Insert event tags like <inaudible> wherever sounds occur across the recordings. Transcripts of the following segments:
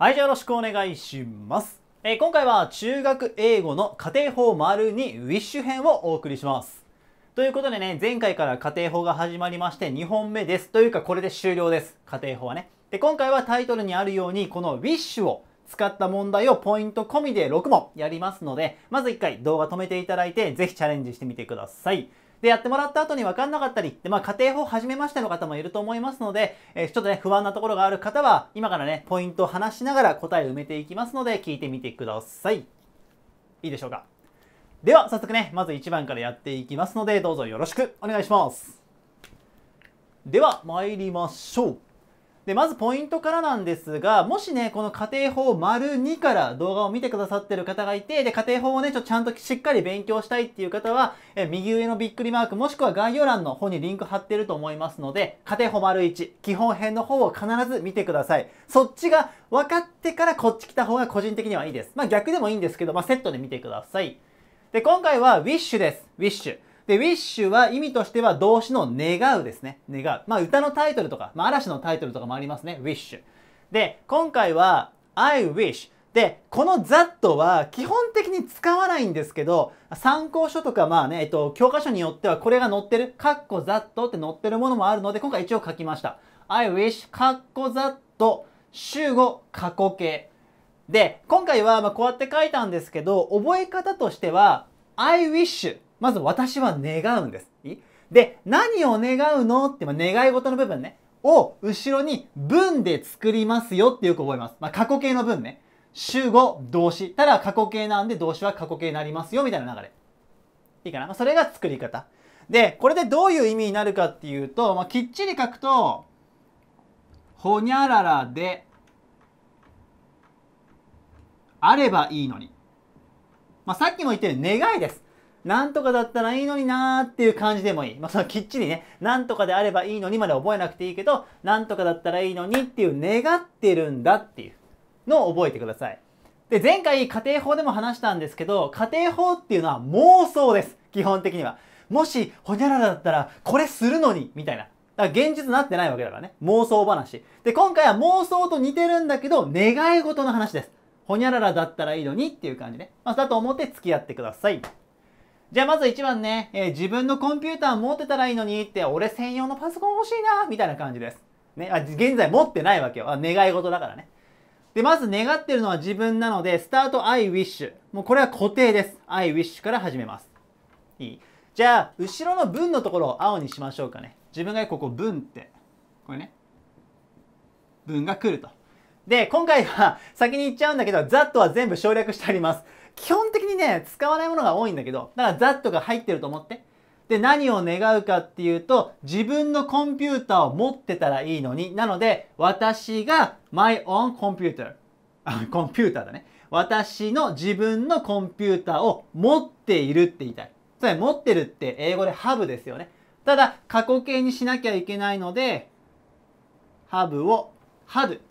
はい、じゃあよろしくお願いします。えー、今回は中学英語の家庭法丸2ウィッシュ編をお送りします。ということでね、前回から家庭法が始まりまして2本目です。というかこれで終了です。家庭法はね。で、今回はタイトルにあるようにこのウィッシュを使った問題をポイント込みで6問やりますので、まず1回動画止めていただいて、ぜひチャレンジしてみてください。で、やってもらった後に分かんなかったり、で、まあ、家庭法始めましての方もいると思いますので、えー、ちょっとね、不安なところがある方は、今からね、ポイントを話しながら答えを埋めていきますので、聞いてみてください。いいでしょうか。では、早速ね、まず1番からやっていきますので、どうぞよろしくお願いします。では、参りましょう。で、まずポイントからなんですが、もしね、この家庭法丸2から動画を見てくださってる方がいて、で、家庭法をね、ちょっとちゃんとしっかり勉強したいっていう方は、え右上のびっくりマーク、もしくは概要欄の方にリンク貼ってると思いますので、家庭法丸1、基本編の方を必ず見てください。そっちが分かってからこっち来た方が個人的にはいいです。まあ逆でもいいんですけど、まあセットで見てください。で、今回は Wish です。Wish。で、wish は意味としては動詞の願うですね。願う。まあ歌のタイトルとか、まあ嵐のタイトルとかもありますね。wish。で、今回は I wish。で、この that は基本的に使わないんですけど、参考書とかまあね、えっと、教科書によってはこれが載ってる、カッコ that って載ってるものもあるので、今回一応書きました。I wish, カッコ that、主語、過去形。で、今回はまこうやって書いたんですけど、覚え方としては、I wish まず私は願うんです。で、何を願うのって、まあ、願い事の部分ね。を後ろに文で作りますよってよく覚えます。まあ、過去形の文ね。主語、動詞。ただ過去形なんで動詞は過去形になりますよみたいな流れ。いいかな、まあ、それが作り方。で、これでどういう意味になるかっていうと、まあ、きっちり書くと、ほにゃららであればいいのに。まあ、さっきも言ったように願いです。なんとかだったらいいのになーっていう感じでもいい。まあ、そのきっちりね、なんとかであればいいのにまで覚えなくていいけど、なんとかだったらいいのにっていう願ってるんだっていうのを覚えてください。で、前回家庭法でも話したんですけど、家庭法っていうのは妄想です。基本的には。もし、ほにゃららだったら、これするのにみたいな。だから現実になってないわけだからね。妄想話。で、今回は妄想と似てるんだけど、願い事の話です。ほにゃららだったらいいのにっていう感じね。まあ、だと思って付き合ってください。じゃあまず1番ね、えー、自分のコンピューター持ってたらいいのにって、俺専用のパソコン欲しいな、みたいな感じです。ね、あ現在持ってないわけよ。あ願い事だからね。で、まず願ってるのは自分なので、スタート I wish。もうこれは固定です。I wish から始めます。いい。じゃあ、後ろの文のところを青にしましょうかね。自分がここ文って、これね。文が来ると。で、今回は <laughs> 先に言っちゃうんだけど、ザットは全部省略してあります。基本的にね、使わないものが多いんだけど、だからザットが入ってると思って。で、何を願うかっていうと、自分のコンピューターを持ってたらいいのに。なので、私が my own computer。あ、<laughs> コンピューターだね。私の自分のコンピューターを持っているって言いたい。つまり持ってるって英語でハブですよね。ただ、過去形にしなきゃいけないので、ハブを h a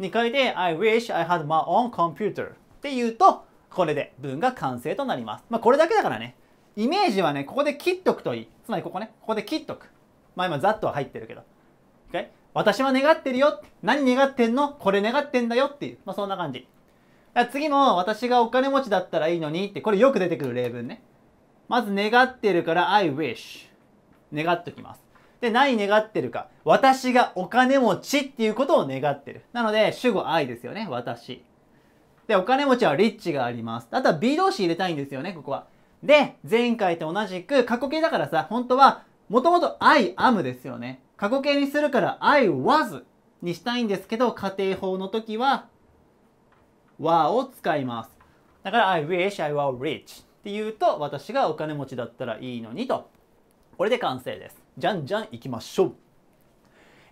2回で I wish I had my own computer って言うと、これで文が完成となります。まあ、これだけだからね。イメージはね、ここで切っとくといい。つまりここね、ここで切っとく。まあ今ざっとは入ってるけど。Okay? 私は願ってるよ。何願ってんのこれ願ってんだよっていう。まあそんな感じ。次も私がお金持ちだったらいいのにって、これよく出てくる例文ね。まず願ってるから I wish。願っときます。で、何願ってるか。私がお金持ちっていうことを願ってる。なので、主語愛ですよね。私。で、お金持ちはリッチがあります。あとは B 動詞入れたいんですよね、ここは。で、前回と同じく、過去形だからさ、本当は、もともと I am ですよね。過去形にするから I was にしたいんですけど、仮定法の時は、和を使います。だから I wish I were rich って言うと私がお金持ちだったらいいのにと。これで完成です。じゃんじゃん行きましょう。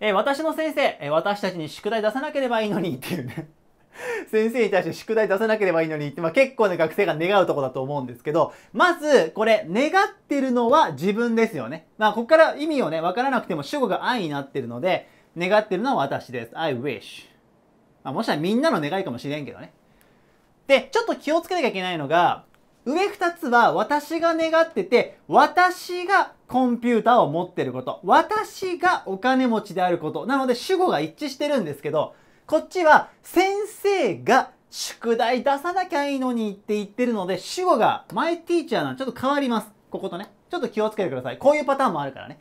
えー、私の先生、え私たちに宿題出さなければいいのにっていうね <laughs> 先生に対して宿題出さなければいいのにって、まあ、結構ね、学生が願うとこだと思うんですけど、まず、これ、願ってるのは自分ですよね。まあ、ここから意味をね、わからなくても主語が愛になってるので、願ってるのは私です。I wish。まあ、もしかしたらみんなの願いかもしれんけどね。で、ちょっと気をつけなきゃいけないのが、上2つは私が願ってて、私がコンピューターを持ってること。私がお金持ちであること。なので主語が一致してるんですけど、こっちは先生が宿題出さなきゃいいのにって言ってるので、主語がマイティーチャーなんちょっと変わります。こことね。ちょっと気をつけてください。こういうパターンもあるからね。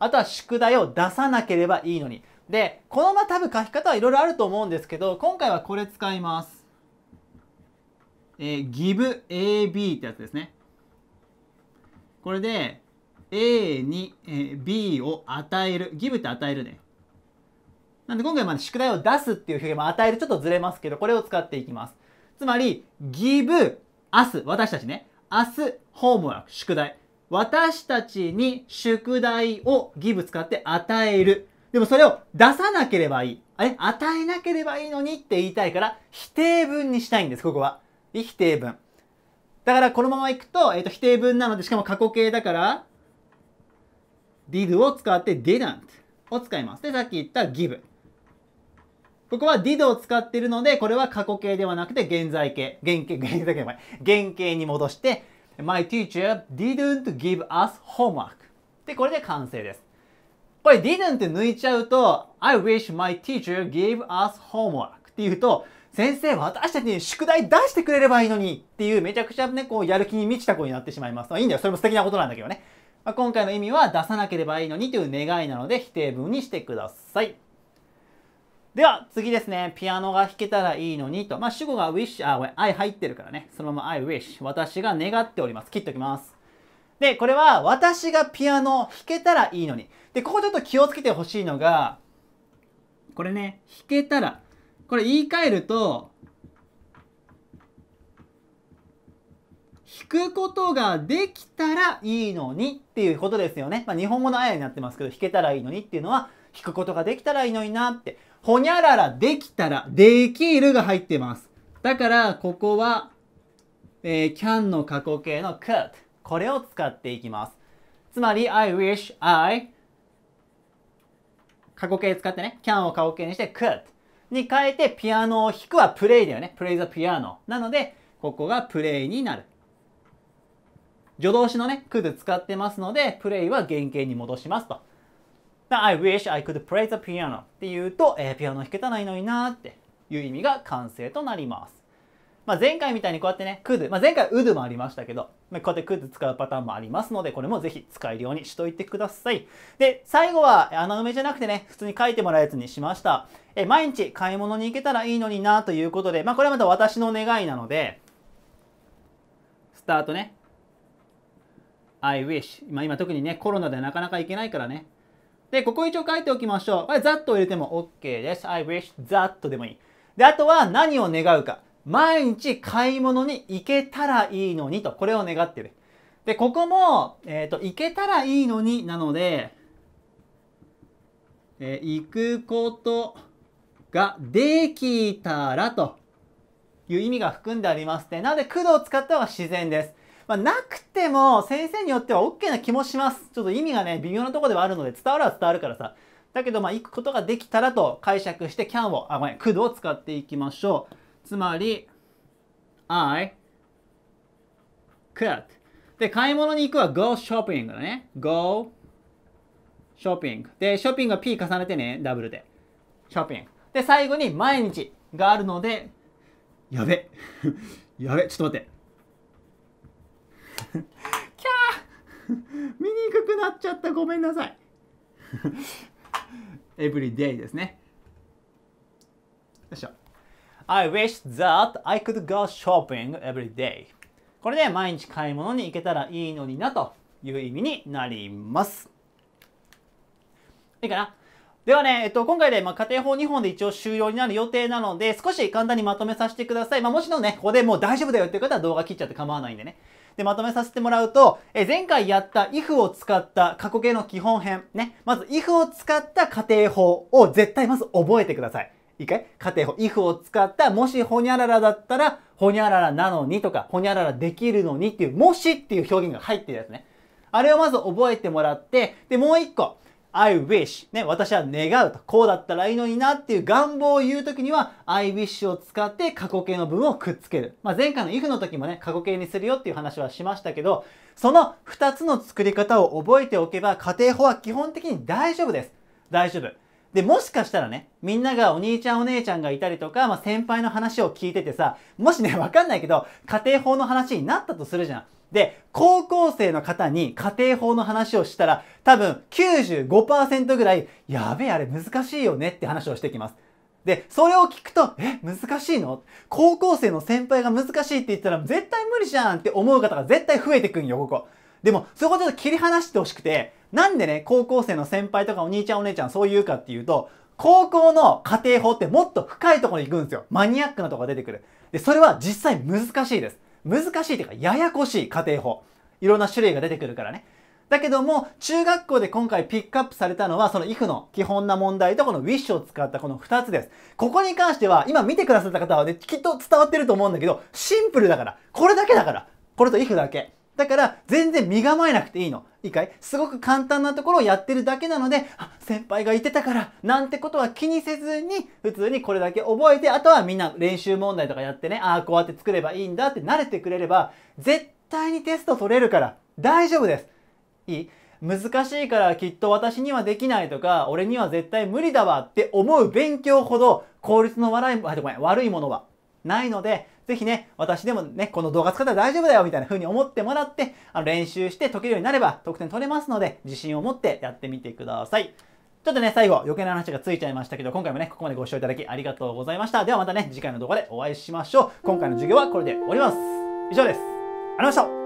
あとは宿題を出さなければいいのに。で、このまま多分書き方はいろいろあると思うんですけど、今回はこれ使います。えー、giveAB ってやつですね。これで A に、えー、B を与える。give って与えるね。なんで今回まで宿題を出すっていう表現、も与えるちょっとずれますけど、これを使っていきます。つまり、give us 私たちね。明日、ホームワーク、宿題。私たちに宿題を give 使って与える。でもそれを出さなければいい。あれ与えなければいいのにって言いたいから、否定文にしたいんです、ここは。否定文。だからこのままいくと、えっ、ー、と、否定文なので、しかも過去形だから、did を使って didn't を使います。で、さっき言った give。ここは did を使ってるので、これは過去形ではなくて現在形。原形、原形原形に戻して、my teacher didn't give us homework。で、これで完成です。これ didn't 抜いちゃうと、I wish my teacher gave us homework っていうと、先生、私たちに宿題出してくれればいいのにっていうめちゃくちゃね、こうやる気に満ちた子になってしまいます。まあ、いいんだよ。それも素敵なことなんだけどね。まあ、今回の意味は出さなければいいのにという願いなので否定文にしてください。では次ですね。ピアノが弾けたらいいのにと。まあ、主語が wish、あ、ごめん、I 入ってるからね。そのまま I wish。私が願っております。切っておきます。で、これは私がピアノ弾けたらいいのに。で、ここちょっと気をつけてほしいのが、これね、弾けたらこれ言い換えると、弾くことができたらいいのにっていうことですよね。まあ、日本語のあやになってますけど、弾けたらいいのにっていうのは、弾くことができたらいいのになって。ほにゃららできたら、できるが入ってます。だから、ここは、えー、can の過去形の could。これを使っていきます。つまり、I wish I 過去形使ってね、can を過去形にして could。に変えてピアノを弾くはプレイだよね。プレイザピアノ。なので、ここがプレイになる。助動詞のね、could 使ってますので、プレイは原型に戻しますと。I wish I could play the piano って言うと、えー、ピアノ弾けたらいいのになーっていう意味が完成となります。まあ、前回みたいにこうやってね、クズ、まあ、前回うどもありましたけど、まあ、こうやってクズ使うパターンもありますので、これもぜひ使えるようにしといてください。で、最後は穴埋めじゃなくてね、普通に書いてもらうやつにしました。え、毎日買い物に行けたらいいのになということで、まあ、これはまた私の願いなので、スタートね。I wish。まあ、今特にね、コロナでなかなか行けないからね。で、ここ一応書いておきましょう。これ、ざっと入れても OK です。I wish that でもいい。で、あとは何を願うか。毎日買い物に行けたらいいのにと、これを願ってる。で、ここも、えっ、ー、と、行けたらいいのになので、えー、行くことができたらという意味が含んでありまして、なので、工藤を使った方が自然です。まあ、なくても先生によっては OK な気もします。ちょっと意味がね、微妙なとこではあるので、伝わるは伝わるからさ。だけど、まあ、行くことができたらと解釈して、can を、あ、ごめん、c o を使っていきましょう。つまり、I could. で、買い物に行くは go shopping だね。go shopping。で、ショッピングは p 重ねてね、ダブルで。ショッピング。で、最後に毎日があるので、やべ。<laughs> やべ、ちょっと待って。<laughs> キャー <laughs> 見にくくなっちゃった。ごめんなさい。every day ですね。よいしょ。I wish that I could go shopping every day これで毎日買い物に行けたらいいのになという意味になりますいいかなではね、えっと、今回で、まあ、家庭法2本で一応終了になる予定なので、少し簡単にまとめさせてください。まあ、もちろんね、ここでもう大丈夫だよっていう方は動画切っちゃって構わないんでね。で、まとめさせてもらうと、え、前回やった if を使った過去形の基本編、ね。まず if を使った家庭法を絶対まず覚えてください。一回仮定法、if を使った、もしほにゃららだったら、ほにゃららなのにとか、ほにゃららできるのにっていう、もしっていう表現が入ってるやつね。あれをまず覚えてもらって、で、もう一個。I wish ね、私は願うと、こうだったらいいのになっていう願望を言うときには、I wish を使って過去形の文をくっつける。まあ、前回の if の時もね、過去形にするよっていう話はしましたけど、その2つの作り方を覚えておけば、仮定法は基本的に大丈夫です。大丈夫。で、もしかしたらね、みんながお兄ちゃんお姉ちゃんがいたりとか、まあ、先輩の話を聞いててさ、もしね、<laughs> わかんないけど、家庭法の話になったとするじゃん。で、高校生の方に家庭法の話をしたら、多分95%ぐらい、やべえ、あれ難しいよねって話をしてきます。で、それを聞くと、え、難しいの高校生の先輩が難しいって言ったら絶対無理じゃんって思う方が絶対増えてくんよ、ここ。でも、そこちょっと切り離してほしくて、なんでね、高校生の先輩とかお兄ちゃんお姉ちゃんそう言うかっていうと、高校の家庭法ってもっと深いところに行くんですよ。マニアックなとこが出てくる。で、それは実際難しいです。難しいっていうか、ややこしい家庭法。いろんな種類が出てくるからね。だけども、中学校で今回ピックアップされたのは、その if の基本な問題とこの wish を使ったこの2つです。ここに関しては、今見てくださった方はね、きっと伝わってると思うんだけど、シンプルだから。これだけだから。これと if だけ。だから、全然身構えなくていいの。いいかいすごく簡単なところをやってるだけなので、あ、先輩が言ってたから、なんてことは気にせずに、普通にこれだけ覚えて、あとはみんな練習問題とかやってね、ああ、こうやって作ればいいんだって慣れてくれれば、絶対にテスト取れるから、大丈夫です。いい難しいからきっと私にはできないとか、俺には絶対無理だわって思う勉強ほど効率の悪い、あ、ごめん、悪いものはないので、ぜひね、私でもね、この動画使ったら大丈夫だよみたいな風に思ってもらって、あの練習して解けるようになれば得点取れますので、自信を持ってやってみてください。ちょっとね、最後、余計な話がついちゃいましたけど、今回もね、ここまでご視聴いただきありがとうございました。ではまたね、次回の動画でお会いしましょう。今回の授業はこれで終わります。以上です。ありがとうございました。